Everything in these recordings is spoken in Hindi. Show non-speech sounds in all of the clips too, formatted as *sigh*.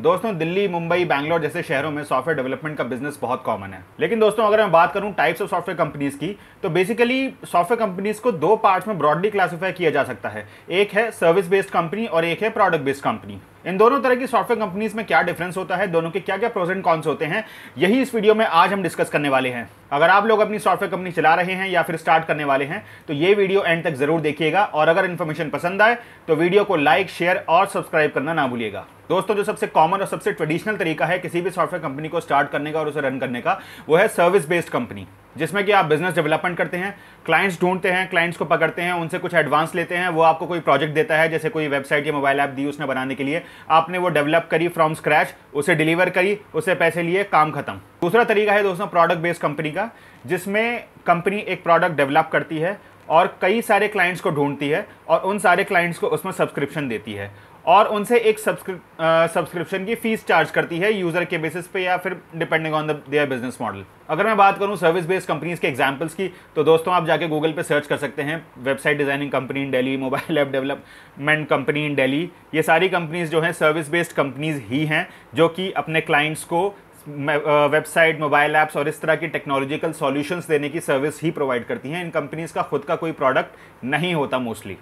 दोस्तों दिल्ली मुंबई बैंगलोर जैसे शहरों में सॉफ्टवेयर डेवलपमेंट का बिजनेस बहुत कॉमन है लेकिन दोस्तों अगर मैं बात करूं टाइप्स ऑफ सॉफ्टवेयर कंपनीज की तो बेसिकली सॉफ्टवेयर कंपनीज को दो पार्ट्स में ब्रॉडली क्लासिफाई किया जा सकता है एक है सर्विस बेस्ड कंपनी और एक है प्रोडक्ट बेस्ड कंपनी इन दोनों तरह की सॉफ्टवेयर कंपनीज में क्या डिफरेंस होता है दोनों के क्या क्या प्रोजेंट कॉन्स होते हैं यही इस वीडियो में आज हम डिस्कस करने वाले हैं अगर आप लोग अपनी सॉफ्टवेयर कंपनी चला रहे हैं या फिर स्टार्ट करने वाले हैं तो ये वीडियो एंड तक जरूर देखिएगा और अगर इन्फॉर्मेशन पसंद आए तो वीडियो को लाइक शेयर और सब्सक्राइब करना ना भूलिएगा दोस्तों जो सबसे कॉमन और सबसे ट्रेडिशनल तरीका है किसी भी सॉफ्टवेयर कंपनी को स्टार्ट करने का और उसे रन करने का वो है सर्विस बेस्ड कंपनी जिसमें कि आप बिजनेस डेवलपमेंट करते हैं क्लाइंट्स ढूंढते हैं क्लाइंट्स को पकड़ते हैं उनसे कुछ एडवांस लेते हैं वो आपको कोई प्रोजेक्ट देता है जैसे कोई वेबसाइट या मोबाइल ऐप दी उसने बनाने के लिए आपने वो डेवलप करी फ्रॉम स्क्रैच उसे डिलीवर करी उसे पैसे लिए काम खत्म दूसरा तरीका है दोस्तों प्रोडक्ट बेस्ड कंपनी का जिसमें कंपनी एक प्रोडक्ट डेवलप करती है और कई सारे क्लाइंट्स को ढूंढती है और उन सारे क्लाइंट्स को उसमें सब्सक्रिप्शन देती है और उनसे एक सब्सक्रिप्शन की फ़ीस चार्ज करती है यूज़र के बेसिस पे या फिर depending on the their business model अगर मैं बात करूँ सर्विस बेस्ड कंपनीज़ के एग्जाम्पल्स की तो दोस्तों आप जाके गूगल पे सर्च कर सकते हैं website designing company in Delhi mobile app development company in Delhi ये सारी कंपनीज़ जो हैं सर्विस बेस्ड कंपनीज़ ही हैं जो कि अपने क्लाइंट्स को वेबसाइट मोबाइल ऐप्स और इस तरह की टेक्नोलॉजिकल सॉल्यूशंस देने की सर्विस ही प्रोवाइड करती हैं इन कंपनीज़ का खुद का कोई प्रोडक्ट नहीं होता मोस्टली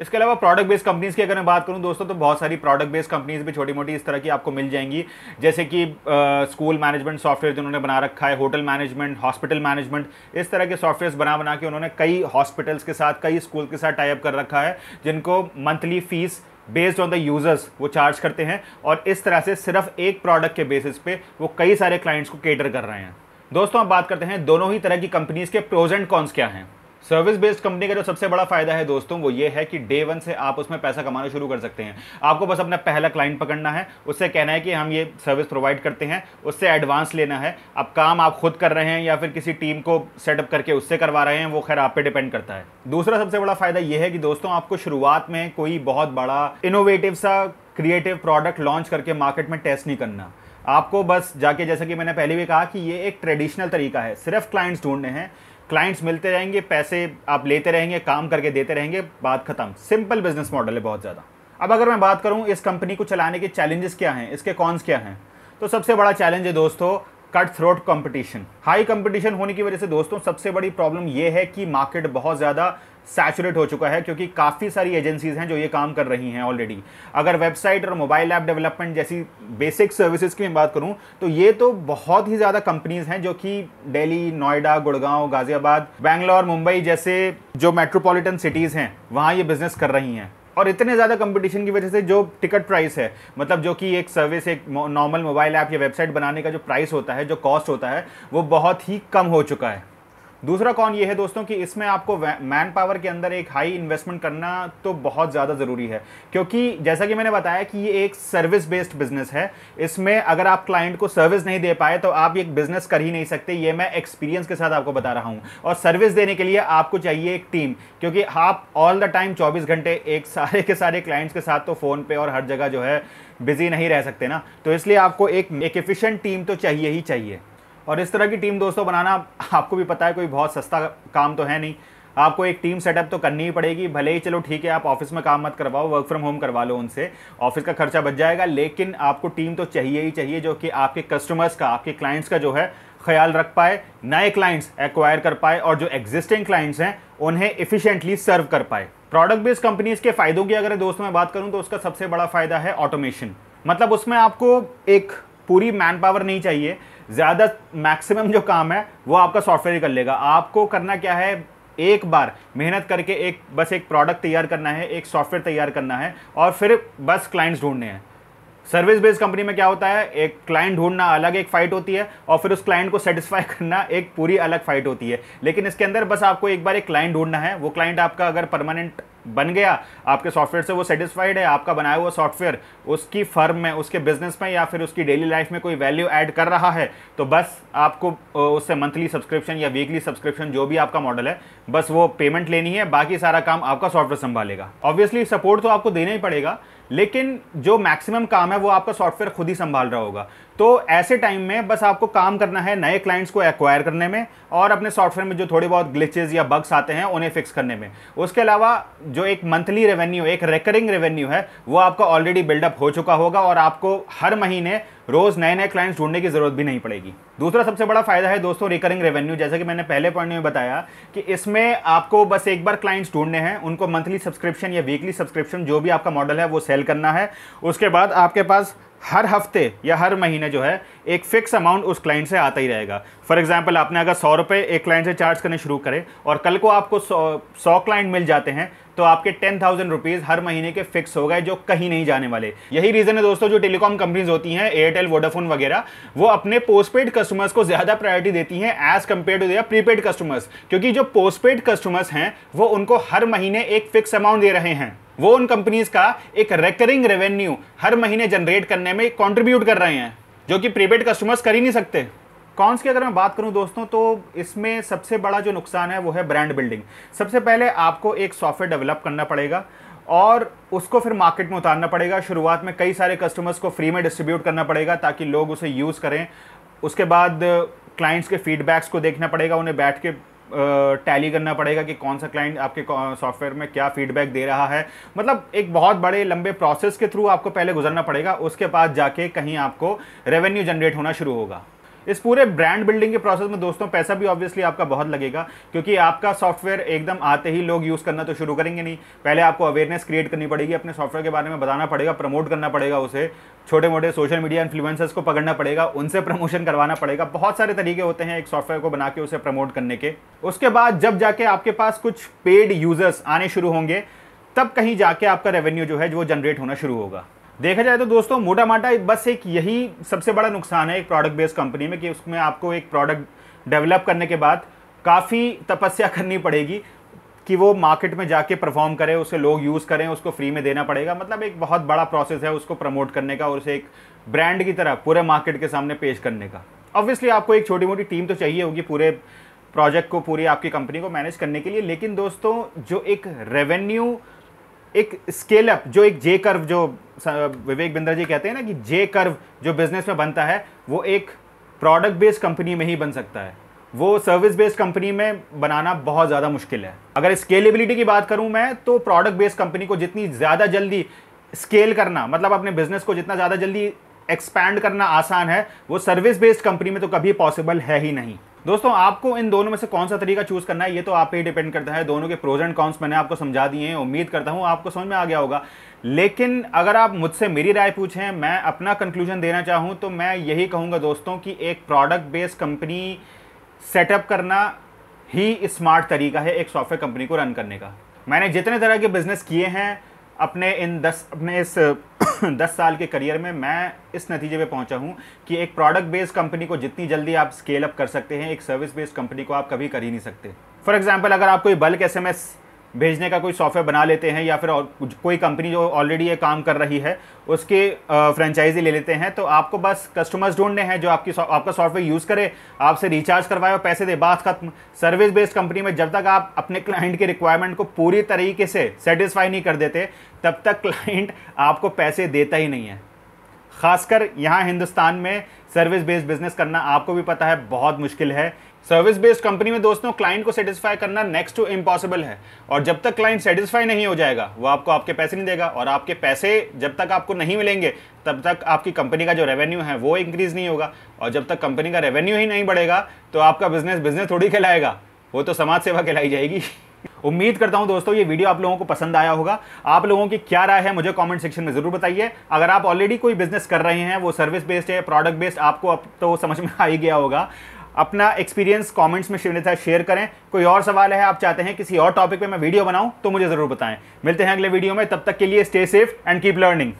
इसके अलावा प्रोडक्ट बेस्ड कंपनीज की अगर मैं बात करूं दोस्तों तो बहुत सारी प्रोडक्ट बेस्ड कंपनीज भी छोटी मोटी इस तरह की आपको मिल जाएंगी जैसे कि स्कूल मैनेजमेंट सॉफ्टवेयर जिन्होंने बना रखा है होटल मैनेजमेंट हॉस्पिटल मैनेजमेंट इस तरह के सॉफ्टवेयर बना बना के उन्होंने कई हॉस्पिटल्स के साथ कई स्कूल के साथ टाइप कर रखा है जिनको monthly fee based on the users वो चार्ज करते हैं और इस तरह से सिर्फ एक प्रोडक्ट के बेसिस पे वो कई सारे क्लाइंट्स को केटर कर रहे हैं दोस्तों अब बात करते हैं दोनों ही तरह की कंपनीज के प्रोज एंड कॉन्स क्या हैं सर्विस बेस्ड कंपनी का जो सबसे बड़ा फायदा है दोस्तों वो ये है कि डे वन से आप उसमें पैसा कमाना शुरू कर सकते हैं आपको बस अपना पहला क्लाइंट पकड़ना है उससे कहना है कि हम ये सर्विस प्रोवाइड करते हैं उससे एडवांस लेना है अब काम आप खुद कर रहे हैं या फिर किसी टीम को सेटअप करके उससे करवा रहे हैं वो खैर आप पे डिपेंड करता है दूसरा सबसे बड़ा फायदा यह है कि दोस्तों आपको शुरुआत में कोई बहुत बड़ा इनोवेटिव सा क्रिएटिव प्रोडक्ट लॉन्च करके मार्केट में टेस्ट नहीं करना आपको बस जाके जैसा कि मैंने पहले भी कहा कि ये एक ट्रेडिशनल तरीका है सिर्फ क्लाइंट्स ढूंढने हैं क्लाइंट्स मिलते रहेंगे पैसे आप लेते रहेंगे काम करके देते रहेंगे बात खत्म सिंपल बिजनेस मॉडल है बहुत ज़्यादा अब अगर मैं बात करूँ इस कंपनी को चलाने के चैलेंजेस क्या हैं इसके कॉन्स क्या हैं तो सबसे बड़ा चैलेंज है दोस्तों cut throat competition high competition होने की वजह से दोस्तों सबसे बड़ी प्रॉब्लम यह है कि मार्केट बहुत ज़्यादा सैचुरेट हो चुका है क्योंकि काफ़ी सारी एजेंसीज हैं जो ये काम कर रही हैं ऑलरेडी अगर वेबसाइट और मोबाइल ऐप डेवलपमेंट जैसी बेसिक सर्विसेज की मैं बात करूं तो ये तो बहुत ही ज़्यादा कंपनीज हैं जो कि दिल्ली नोएडा गुड़गांव गाज़ियाबाद बैंगलोर मुंबई जैसे जो मेट्रोपॉलिटन सिटीज़ हैं वहाँ ये बिज़नेस कर रही हैं और इतने ज़्यादा कंपटीशन की वजह से जो टिकट प्राइस है मतलब जो कि एक सर्विस एक नॉर्मल मोबाइल ऐप या वेबसाइट बनाने का जो प्राइस होता है जो कॉस्ट होता है वो बहुत ही कम हो चुका है दूसरा कौन ये है दोस्तों कि इसमें आपको मैन पावर के अंदर एक हाई इन्वेस्टमेंट करना तो बहुत ज़्यादा ज़रूरी है क्योंकि जैसा कि मैंने बताया कि ये एक सर्विस बेस्ड बिजनेस है इसमें अगर आप क्लाइंट को सर्विस नहीं दे पाए तो आप एक बिजनेस कर ही नहीं सकते ये मैं एक्सपीरियंस के साथ आपको बता रहा हूँ और सर्विस देने के लिए आपको चाहिए एक टीम क्योंकि आप ऑल द टाइम चौबीस घंटे एक सारे के सारे क्लाइंट्स के साथ तो फ़ोन पे और हर जगह जो है बिजी नहीं रह सकते ना तो इसलिए आपको एक एक एफिशिएंट टीम तो चाहिए ही चाहिए और इस तरह की टीम दोस्तों बनाना आपको भी पता है कोई बहुत सस्ता काम तो है नहीं आपको एक टीम सेटअप तो करनी ही पड़ेगी भले ही चलो ठीक है आप ऑफिस में काम मत करवाओ वर्क फ्रॉम होम करवा लो उनसे ऑफिस का खर्चा बच जाएगा लेकिन आपको टीम तो चाहिए ही चाहिए जो कि आपके कस्टमर्स का आपके क्लाइंट्स का जो है ख्याल रख पाए नए क्लाइंट्स एक्वायर कर पाए और जो एग्जिस्टिंग क्लाइंट्स हैं उन्हें इफिशिएंटली सर्व कर पाए प्रोडक्ट बेस्ड कंपनीज के फायदों की अगर दोस्तों में बात करूं तो उसका सबसे बड़ा फायदा है ऑटोमेशन मतलब उसमें आपको एक पूरी मैन पावर नहीं चाहिए ज़्यादा मैक्सिमम जो काम है वो आपका सॉफ्टवेयर कर लेगा आपको करना क्या है एक बार मेहनत करके एक बस एक प्रोडक्ट तैयार करना है एक सॉफ्टवेयर तैयार करना है और फिर बस क्लाइंट्स ढूंढने हैं सर्विस बेस्ड कंपनी में क्या होता है एक क्लाइंट ढूंढना अलग एक फाइट होती है और फिर उस क्लाइंट को सेटिस्फाई *laughs* करना एक पूरी अलग फाइट होती है लेकिन इसके अंदर बस आपको एक बार एक क्लाइंट ढूंढना है वो क्लाइंट आपका अगर परमानेंट बन गया आपके सॉफ्टवेयर से वो सेटिस्फाइड है आपका बनाया हुआ सॉफ्टवेयर उसकी फर्म में उसके बिजनेस में या फिर उसकी डेली लाइफ में कोई वैल्यू ऐड कर रहा है तो बस आपको उससे मंथली सब्सक्रिप्शन या वीकली सब्सक्रिप्शन जो भी आपका मॉडल है बस वो पेमेंट लेनी है बाकी सारा काम आपका सॉफ्टवेयर संभालेगा ऑब्वियसली सपोर्ट तो आपको देना ही पड़ेगा लेकिन जो मैक्सिमम काम है वो आपका सॉफ्टवेयर खुद ही संभाल रहा होगा तो ऐसे टाइम में बस आपको काम करना है नए क्लाइंट्स को एक्वायर करने में और अपने सॉफ्टवेयर में जो थोड़े बहुत ग्लिचेज या बग्स आते हैं उन्हें फिक्स करने में उसके अलावा जो एक मंथली रेवेन्यू एक रिकरिंग रेवेन्यू है वो आपका ऑलरेडी बिल्डअप हो चुका होगा और आपको हर महीने रोज़ नए नए क्लाइंट्स ढूंढने की ज़रूरत भी नहीं पड़ेगी दूसरा सबसे बड़ा फ़ायदा है दोस्तों रिकरिंग रेवेन्यू जैसे कि मैंने पहले पॉइंट में बताया कि इसमें आपको बस एक बार क्लाइंट्स ढूंढने हैं उनको मंथली सब्सक्रिप्शन या वीकली सब्सक्रिप्शन जो भी आपका मॉडल है वो सेल करना है उसके बाद आपके पास हर हफ्ते या हर महीने जो है एक फिक्स अमाउंट उस क्लाइंट से आता ही रहेगा फॉर एग्जाम्पल आपने अगर सौ रुपये एक क्लाइंट से चार्ज करने शुरू करें और कल को आपको सौ सौ क्लाइंट मिल जाते हैं तो आपके टेन थाउजेंड रुपीज़ हर महीने के फिक्स हो गए जो कहीं नहीं जाने वाले यही रीज़न है दोस्तों जो टेलीकॉम कंपनीज होती हैं एयरटेल वोडाफोन वगैरह वो अपने पोस्टपेड कस्टमर्स को ज़्यादा प्रायोरिटी देती हैं as compare to their prepaid customers क्योंकि जो पोस्टपेड कस्टमर्स हैं वो उनको हर महीने एक फिक्स अमाउंट दे रहे हैं वो उन कंपनीज का एक रेकरिंग रेवेन्यू हर महीने जनरेट करने में कॉन्ट्रीब्यूट कर रहे हैं जो कि प्रीपेड कस्टमर्स कर ही नहीं सकते कॉन्स की अगर मैं बात करूं दोस्तों तो इसमें सबसे बड़ा जो नुकसान है वो है ब्रांड बिल्डिंग सबसे पहले आपको एक सॉफ्टवेयर डेवलप करना पड़ेगा और उसको फिर मार्केट में उतारना पड़ेगा शुरुआत में कई सारे कस्टमर्स को फ्री में डिस्ट्रीब्यूट करना पड़ेगा ताकि लोग उसे यूज़ करें उसके बाद क्लाइंट्स के फीडबैक्स को देखना पड़ेगा उन्हें बैठ के टैली करना पड़ेगा कि कौन सा क्लाइंट आपके सॉफ्टवेयर में क्या फीडबैक दे रहा है मतलब एक बहुत बड़े लंबे प्रोसेस के थ्रू आपको पहले गुजरना पड़ेगा उसके बाद जाके कहीं आपको रेवेन्यू जनरेट होना शुरू होगा इस पूरे ब्रांड बिल्डिंग के प्रोसेस में दोस्तों पैसा भी ऑब्वियसली आपका बहुत लगेगा क्योंकि आपका सॉफ्टवेयर एकदम आते ही लोग यूज़ करना तो शुरू करेंगे नहीं पहले आपको अवेयरनेस क्रिएट करनी पड़ेगी अपने सॉफ्टवेयर के बारे में बताना पड़ेगा प्रमोट करना पड़ेगा उसे छोटे मोटे सोशल मीडिया इन्फ्लुएंसर्स को पकड़ना पड़ेगा उनसे प्रमोशन करवाना पड़ेगा बहुत सारे तरीके होते हैं एक सॉफ्टवेयर को बना के उसे प्रमोट करने के उसके बाद जब जाके आपके पास कुछ पेड यूजर्स आने शुरू होंगे तब कहीं जाके आपका रेवेन्यू जो है वो जनरेट होना शुरू होगा देखा जाए तो दोस्तों मोटा माटा बस एक यही सबसे बड़ा नुकसान है एक प्रोडक्ट बेस्ड कंपनी में कि उसमें आपको एक प्रोडक्ट डेवलप करने के बाद काफ़ी तपस्या *laughs* करनी पड़ेगी कि वो मार्केट में जाके परफॉर्म करें उसे लोग यूज़ करें उसको फ्री में देना पड़ेगा मतलब एक बहुत बड़ा प्रोसेस है उसको प्रमोट करने का और उसे एक ब्रांड की तरह पूरे मार्केट के सामने पेश करने का ऑब्वियसली आपको एक छोटी मोटी टीम तो चाहिए होगी पूरे प्रोजेक्ट को पूरी आपकी कंपनी को मैनेज करने के लिए लेकिन दोस्तों जो एक रेवेन्यू एक स्केल अप जो एक जे कर्व जो विवेक बिंद्रा जी कहते हैं ना कि जे कर्व जो बिजनेस में बनता है वो एक प्रोडक्ट बेस्ड कंपनी में ही बन सकता है वो सर्विस बेस्ड कंपनी में बनाना बहुत ज़्यादा मुश्किल है अगर स्केलेबिलिटी की बात करूँ मैं तो प्रोडक्ट बेस्ड कंपनी को जितनी ज़्यादा जल्दी स्केल करना मतलब अपने बिजनेस को जितना ज़्यादा जल्दी एक्सपैंड करना आसान है वो सर्विस बेस्ड कंपनी में तो कभी पॉसिबल है ही नहीं दोस्तों आपको इन दोनों में से कौन सा तरीका चूज करना है ये तो आप पे ही डिपेंड करता है दोनों के प्रोज एंड कॉन्स मैंने आपको समझा दिए हैं उम्मीद करता हूँ आपको समझ में आ गया होगा लेकिन अगर आप मुझसे मेरी राय पूछें मैं अपना कंक्लूजन देना चाहूँ तो मैं यही कहूंगा दोस्तों कि एक प्रोडक्ट बेस्ड कंपनी सेटअप करना ही स्मार्ट तरीका है एक सॉफ्टवेयर कंपनी को रन करने का मैंने जितने तरह के बिजनेस किए हैं अपने इन दस अपने इस *coughs* दस साल के करियर में मैं इस नतीजे पे पहुंचा हूं कि एक प्रोडक्ट बेस्ड कंपनी को जितनी जल्दी आप स्केल अप कर सकते हैं एक सर्विस बेस्ड कंपनी को आप कभी कर ही नहीं सकते फॉर एग्जाम्पल अगर आप कोई बल्क एस भेजने का कोई सॉफ्टवेयर बना लेते हैं या फिर और कोई कंपनी जो ऑलरेडी ये काम कर रही है उसके फ्रेंचाइजी ले लेते हैं तो आपको बस कस्टमर्स ढूंढने हैं जो आपकी आपका सॉफ्टवेयर यूज़ करे आपसे रिचार्ज करवाए और पैसे दे बात खत्म सर्विस बेस्ड कंपनी में जब तक आप अपने क्लाइंट के रिक्वायरमेंट को पूरी तरीके से सेटिस्फाई नहीं कर देते तब तक क्लाइंट आपको पैसे देता ही नहीं है खासकर यहाँ हिंदुस्तान में सर्विस बेस्ड बिजनेस करना आपको भी पता है बहुत मुश्किल है सर्विस बेस्ड कंपनी में दोस्तों क्लाइंट को सेटिस्फाई करना नेक्स्ट टू इम्पॉसिबल है और जब तक क्लाइंट सेटिस्फाई नहीं हो जाएगा वो आपको आपके पैसे नहीं देगा और आपके पैसे जब तक आपको नहीं मिलेंगे तब तक आपकी कंपनी का जो रेवेन्यू है वो इंक्रीज नहीं होगा और जब तक कंपनी का रेवेन्यू ही नहीं बढ़ेगा तो आपका बिजनेस बिजनेस थोड़ी खिलाएगा वो तो समाज सेवा खिलाई जाएगी उम्मीद करता हूं दोस्तों ये वीडियो आप लोगों को पसंद आया होगा आप लोगों की क्या राय है मुझे कमेंट सेक्शन में जरूर बताइए अगर आप ऑलरेडी कोई बिजनेस कर रहे हैं वो सर्विस बेस्ड है प्रोडक्ट बेस्ड आपको अब तो समझ में आ ही गया होगा अपना एक्सपीरियंस कमेंट्स में शिवने था शेयर करें कोई और सवाल है आप चाहते हैं किसी और टॉपिक पे मैं वीडियो बनाऊं तो मुझे ज़रूर बताएं मिलते हैं अगले वीडियो में तब तक के लिए stay safe and keep learning